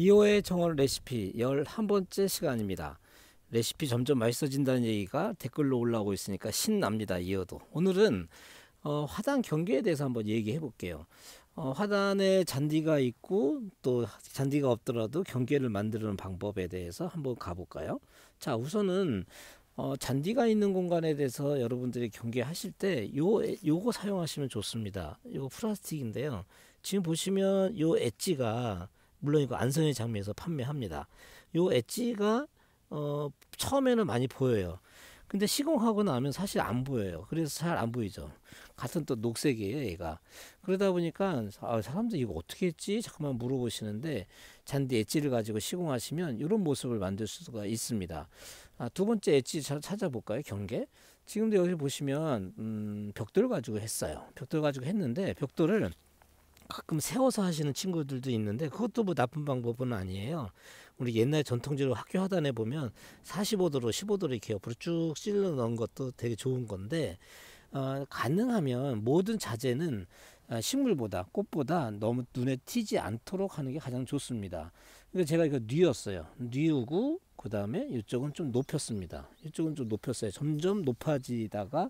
이호의 정원 레시피 11번째 시간입니다. 레시피 점점 맛있어진다는 얘기가 댓글로 올라오고 있으니까 신납니다. 이어도. 오늘은 어, 화단 경계에 대해서 한번 얘기해 볼게요. 어, 화단에 잔디가 있고 또 잔디가 없더라도 경계를 만드는 방법에 대해서 한번 가볼까요? 자 우선은 어, 잔디가 있는 공간에 대해서 여러분들이 경계하실 때 요, 요거 사용하시면 좋습니다. 요 플라스틱인데요. 지금 보시면 요 엣지가 물론 이거 안성의 장미에서 판매합니다. 요 엣지가 어, 처음에는 많이 보여요. 근데 시공하고 나면 사실 안 보여요. 그래서 잘 안 보이죠. 같은 또 녹색이에요, 얘가. 그러다 보니까 아, 사람들이 거 어떻게 했지? 잠깐만 물어보시는데 잔디 엣지를 가지고 시공하시면 이런 모습을 만들 수가 있습니다. 아, 두 번째 엣지 찾아볼까요? 경계. 지금도 여기 보시면 음, 벽돌 가지고 했어요. 벽돌 가지고 했는데 벽돌을 가끔 세워서 하시는 친구들도 있는데 그것도 뭐 나쁜 방법은 아니에요. 우리 옛날 전통적으로 학교 하단에 보면 45도로 15도로 이렇게 옆으로 쭉 찔러 넣은 것도 되게 좋은 건데 어, 가능하면 모든 자재는 어, 식물보다 꽃보다 너무 눈에 튀지 않도록 하는 게 가장 좋습니다. 제가 이거 뉘었어요. 뉘우고 그 다음에 이쪽은 좀 높였습니다. 이쪽은 좀 높였어요. 점점 높아지다가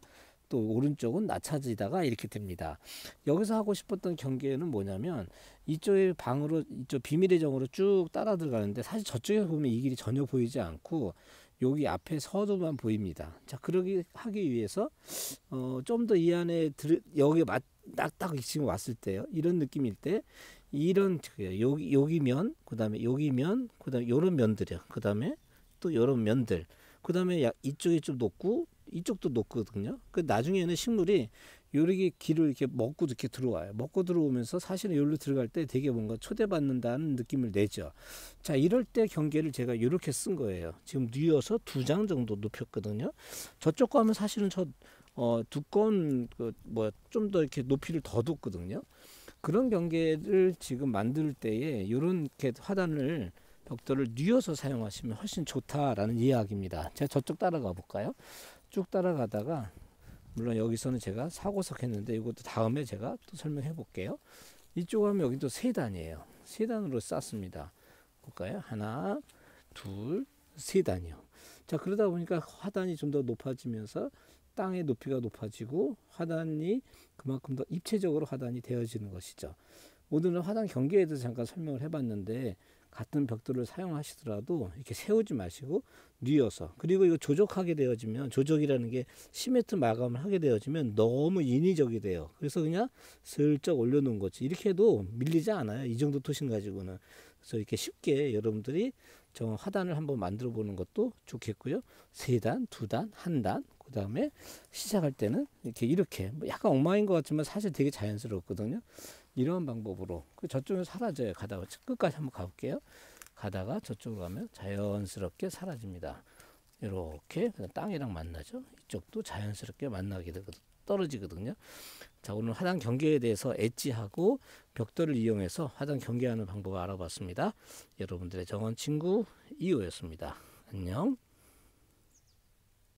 또 오른쪽은 낮춰지다가 이렇게 됩니다. 여기서 하고 싶었던 경계는 뭐냐면 이쪽의 방으로 이쪽 비밀의 정으로 쭉 따라 들어가는데 사실 저쪽에 보면 이 길이 전혀 보이지 않고 여기 앞에 서도만 보입니다. 자 그러기 하기 위해서 어, 좀 더 이 안에 들, 여기 맞, 딱딱 지금 왔을 때요. 이런 느낌일 때 이런 그 여기 여기 면 그다음에 여기 면 그다음에 요런 면들이요. 그다음에 또 요런 면들 그다음에 야, 이쪽이 좀 높고 이쪽도 높거든요. 그 나중에는 식물이 요렇게 길을 이렇게 먹고 이렇게 들어와요. 먹고 들어오면서 사실은 여기로 들어갈 때 되게 뭔가 초대받는다는 느낌을 내죠. 자, 이럴 때 경계를 제가 이렇게 쓴 거예요. 지금 뉘어서 두 장 정도 높였거든요. 저쪽 거 하면 사실은 저 어, 두꺼운 그뭐좀 더 이렇게 높이를 더 뒀거든요. 그런 경계를 지금 만들 때에 요렇게 화단을 벽돌을 뉘어서 사용하시면 훨씬 좋다라는 이야기입니다. 제가 저쪽 따라가 볼까요? 쭉 따라가다가 물론 여기서는 제가 사고석 했는데 이것도 다음에 제가 또 설명해 볼게요. 이쪽 하면 여기 또세 단이에요. 세 단으로 쌌습니다. 볼까요? 하나, 둘, 세 단이요. 자 그러다 보니까 화단이 좀 더 높아지면서 땅의 높이가 높아지고 화단이 그만큼 더 입체적으로 화단이 되어지는 것이죠. 오늘은 화단 경계에 대해서 잠깐 설명을 해봤는데 같은 벽돌을 사용하시더라도 이렇게 세우지 마시고 뉘어서 그리고 이거 조적하게 되어지면 조적이라는 게 시멘트 마감을 하게 되어지면 너무 인위적이 돼요. 그래서 그냥 슬쩍 올려놓은 거지 이렇게 해도 밀리지 않아요. 이 정도 토신 가지고는 그래서 이렇게 쉽게 여러분들이 저 화단을 한번 만들어 보는 것도 좋겠고요. 세 단, 두 단, 한 단, 그 다음에 시작할 때는 이렇게 이렇게 뭐 약간 엉망인 것 같지만 사실 되게 자연스럽거든요. 이런 방법으로 그 저쪽에 사라져요. 가다가 끝까지 한번 가볼게요. 가다가 저쪽으로 가면 자연스럽게 사라집니다. 이렇게 땅이랑 만나죠. 이쪽도 자연스럽게 만나게 되거든 떨어지거든요. 자 오늘 화단 경계에 대해서 엣지하고 벽돌을 이용해서 화단 경계하는 방법을 알아봤습니다. 여러분들의 정원 친구 이호였습니다. 안녕.